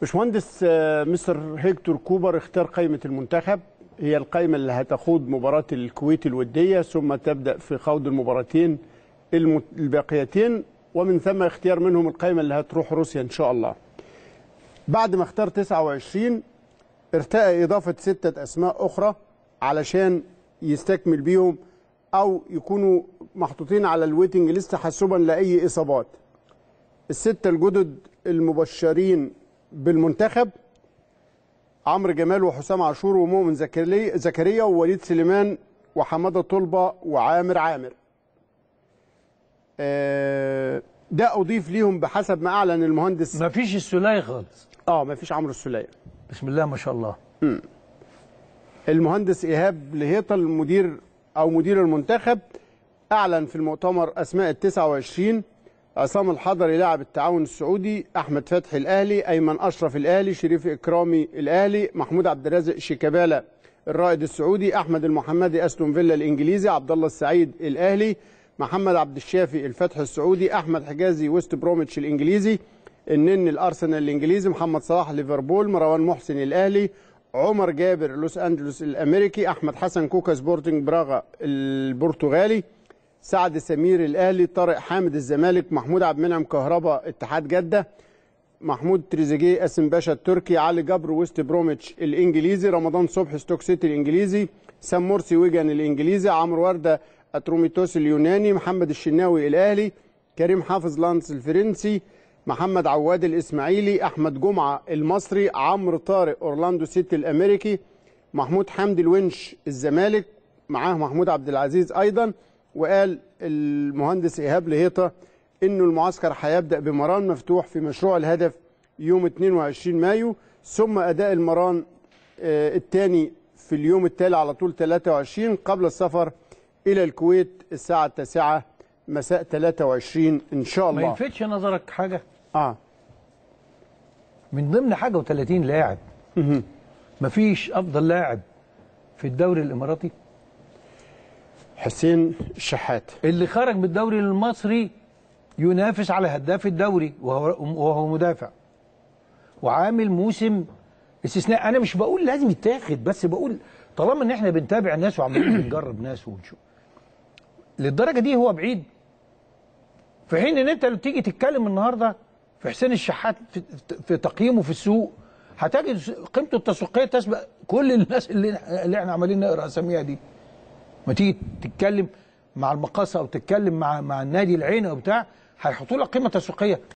باشمهندس آه، مستر هيكتور كوبر اختار قائمه المنتخب هي القائمه اللي هتخوض مباراه الكويت الوديه ثم تبدا في خوض المباراتين الباقيتين ومن ثم اختيار منهم القائمه اللي هتروح روسيا ان شاء الله. بعد ما اختار 29 ارتقى اضافه سته اسماء اخرى علشان يستكمل بيهم او يكونوا محطوطين على الويتنج ليست تحسبا لاي اصابات. السته الجدد المبشرين بالمنتخب عمرو جمال وحسام عاشور ومؤمن زكريا ووليد سليمان وحماده طلبه وعامر عامر آه، ده اضيف ليهم بحسب ما اعلن المهندس ما فيش السلاي خالص اه ما فيش عمرو السلاي بسم الله ما شاء الله مم. المهندس ايهاب لهيطه المدير او مدير المنتخب اعلن في المؤتمر اسماء ال 29 عصام الحضري لاعب التعاون السعودي احمد فتحي الاهلي ايمن اشرف الاهلي شريف اكرامي الاهلي محمود عبد الرازق شيكابالا الرائد السعودي احمد المحمدي استون فيلا الانجليزي عبد الله السعيد الاهلي محمد عبد الشافي الفتح السعودي احمد حجازي ويست بروميتش الانجليزي النن الارسنال الانجليزي محمد صلاح ليفربول مروان محسن الاهلي عمر جابر لوس انجلوس الامريكي احمد حسن كوكا سبورتنج براغا البرتغالي سعد سمير الاهلي طارق حامد الزمالك محمود عبد المنعم كهربا اتحاد جده محمود تريزيجيه قاسم باشا التركي علي جبر ويست بروميتش الانجليزي رمضان صبحي ستوك سيتي الانجليزي سام مرسي ويجن الانجليزي عمرو ورده اتروميتوس اليوناني محمد الشناوي الاهلي كريم حافظ لانس الفرنسي محمد عواد الاسماعيلي احمد جمعه المصري عمرو طارق اورلاندو سيتي الامريكي محمود حمدي الونش الزمالك معاه محمود عبد العزيز ايضا وقال المهندس إيهاب لهيطة أنه المعسكر هيبدأ بمران مفتوح في مشروع الهدف يوم 22 مايو ثم أداء المران آه، الثاني في اليوم التالي على طول 23 قبل السفر إلى الكويت الساعة التاسعة مساء 23 إن شاء الله ما يلفتش نظرك حاجة؟ آه من ضمن حاجة و30 لاعب مفيش أفضل لاعب في الدوري الإماراتي حسين الشحات اللي خرج من الدوري المصري ينافس على هداف الدوري وهو, وهو مدافع وعامل موسم استثناء انا مش بقول لازم يتاخد بس بقول طالما ان احنا بنتابع ناس وعمالين بنجرب ناس ونشوف للدرجه دي هو بعيد في حين ان انت لو تيجي تتكلم النهارده في حسين الشحات في, في تقييمه في السوق هتجد قيمته التسويقيه تسبق كل الناس اللي, اللي احنا عمالين نقرا اساميها دي ما تيجي تتكلم مع المقاصه او تتكلم مع مع النادي العين او بتاع هيحطوا لك قيمه تسويقيه